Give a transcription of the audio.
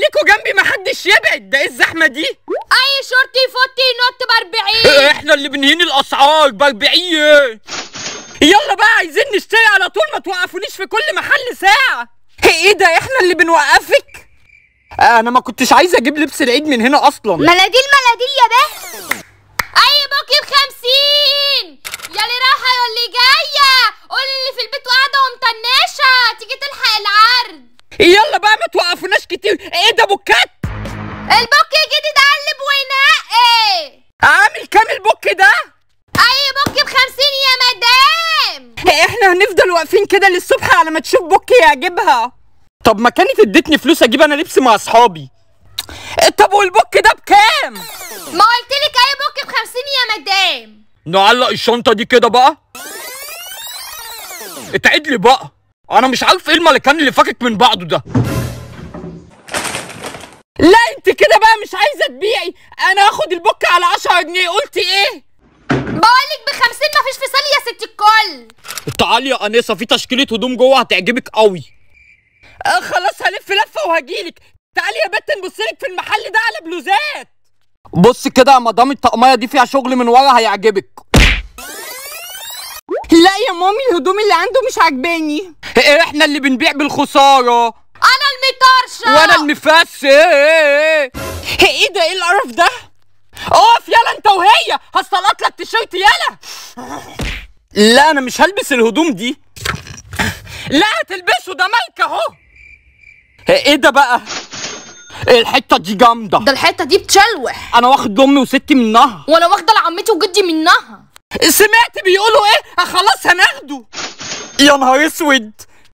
خليكوا جنبي محدش يبعد ده ايه الزحمه دي اي شورتي فوتي نوت ب 40 احنا اللي بنهين الاسعار ب 40 يلا بقى عايزين نشتري على طول ما توقفونيش في كل محل ساعه ايه, إيه ده احنا اللي بنوقفك انا ما كنتش عايزه اجيب لبس العيد من هنا اصلا ما دي عرفناش كتير ايه ده بوكات البوك الجديد علب ونقي عامل كام البوك ده اي بوك بخمسين يا مدام احنا هنفضل واقفين كده للصبح على ما تشوف بوك يعجبها طب ما كانت ادتني فلوس اجيب انا لبس مع اصحابي طب والبوك ده بكام ما قلتلك اي بوك بخمسين يا مدام نعلق الشنطه دي كده بقى اتعدلي بقى انا مش عارف ايه الملكان اللي فاكك من بعضه ده لا انت كده بقى مش عايزه تبيعي انا هاخد البوك على 10 جنيه قلتي ايه بقولك ب 50 مفيش فصال يا ست الكل تعالي يا انسه في تشكيله هدوم جوه هتعجبك قوي آه خلاص هلف لفه وهجيلك تعالي يا بت لك في المحل ده على بلوزات بص كده يا مدام الطقميه دي فيها شغل من ورا هيعجبك لا يا مامي الهدوم اللي عنده مش عاجباني إيه، احنا اللي بنبيع بالخساره كرشه وانا النفس ايه ايه ده ايه القرف ده اقف يلا انت وهي هسلط لك تيشيرت يلا لا انا مش هلبس الهدوم دي لا هتلبسه ده ملك اهو ايه ده بقى الحته دي جامده ده الحته دي بتشلوح انا واخد امي وستي منها وانا واخده لعمتي وجدي منها سمعت بيقولوا ايه خلاص هناخده يا نهار اسود